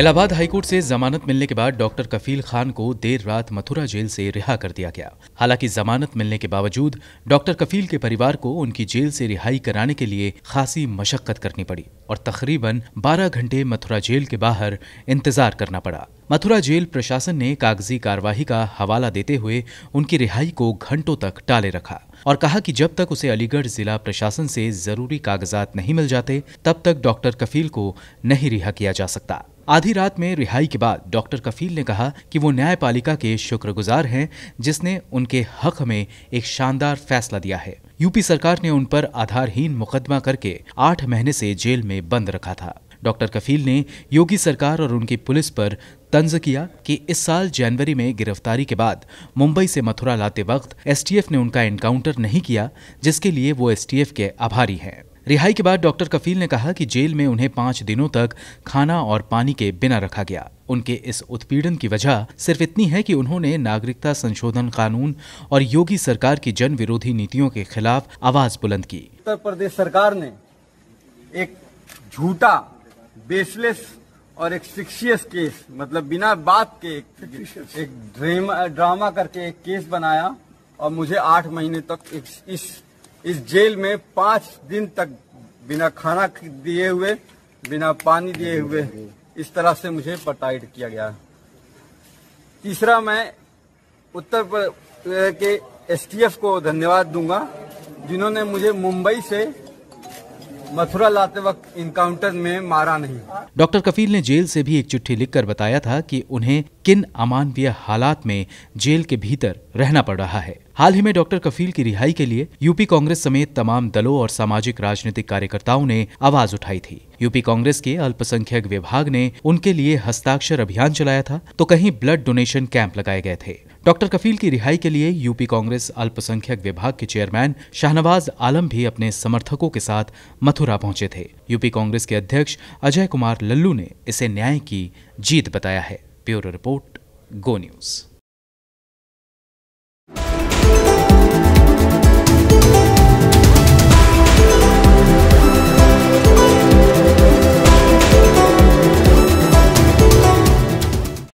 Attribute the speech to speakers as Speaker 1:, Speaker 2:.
Speaker 1: Allahabad high court से जमानत मिलने के बाद डॉक्टर कफील खान को देर रात मथुरा जेल से रिहा कर दिया गया हालांकि जमानत मिलने के बावजूद डॉक्टर कफील के परिवार को उनकी जेल से रिहाई कराने के लिए खासी मशक्कत करनी पड़ी और तकरीबन 12 घंटे मथुरा जेल के बाहर इंतजार करना पड़ा मथुरा जेल प्रशासन ने कागजी कार्यवाही का हवाला देते हुए उनकी रिहाई को घंटों तक टाले रखा और कहा कि जब तक उसे अलीगढ़ जिला प्रशासन से जरूरी कागजात नहीं मिल जाते तब तक डॉक्टर कफील को नहीं रिहा किया जा सकता आधी रात में रिहाई के बाद डॉक्टर कफील ने कहा कि वो न्यायपालिका के शुक्रगुजार हैं जिसने उनके हक में एक शानदार फैसला दिया है यूपी सरकार ने उन पर आधारहीन मुकदमा करके आठ महीने से जेल में बंद रखा था डॉक्टर कफील ने योगी सरकार और उनकी पुलिस पर तंज किया कि इस साल जनवरी में गिरफ्तारी के बाद मुंबई से मथुरा लाते वक्त एसटीएफ ने उनका एनकाउंटर नहीं किया जिसके लिए वो एसटीएफ के आभारी हैं रिहाई के बाद डॉक्टर कफील ने कहा कि जेल में उन्हें पाँच दिनों तक खाना और पानी के बिना रखा गया उनके इस उत्पीड़न की वजह सिर्फ इतनी है कि उन्होंने नागरिकता संशोधन कानून और योगी सरकार की जन विरोधी नीतियों के खिलाफ आवाज बुलंद की
Speaker 2: उत्तर प्रदेश सरकार ने एक झूठा बेसलेस और एक फिक्शियस केस मतलब बिना बात के एक, एक ड्रामा करके एक केस बनाया और मुझे आठ महीने तक इस इस जेल में पांच दिन तक बिना खाना दिए हुए बिना पानी दिए हुए इस तरह से मुझे पटाइट किया गया तीसरा मैं उत्तर प्रदेश के एसटीएफ को धन्यवाद दूंगा जिन्होंने मुझे मुंबई से मथुरा लाते वक्त इनकाउंटर में मारा नहीं
Speaker 1: डॉक्टर कफील ने जेल से भी एक चिट्ठी लिखकर बताया था कि उन्हें किन अमानवीय हालात में जेल के भीतर रहना पड़ रहा है हाल ही में डॉक्टर कफील की रिहाई के लिए यूपी कांग्रेस समेत तमाम दलों और सामाजिक राजनीतिक कार्यकर्ताओं ने आवाज उठाई थी यूपी कांग्रेस के अल्पसंख्यक विभाग ने उनके लिए हस्ताक्षर अभियान चलाया था तो कहीं ब्लड डोनेशन कैंप लगाए गए थे डॉक्टर कफील की रिहाई के लिए यूपी कांग्रेस अल्पसंख्यक विभाग के चेयरमैन शाहनवाज आलम भी अपने समर्थकों के साथ मथुरा पहुंचे थे यूपी कांग्रेस के अध्यक्ष अजय कुमार लल्लू ने इसे न्याय की जीत बताया है ब्यूरो रिपोर्ट गो न्यूज़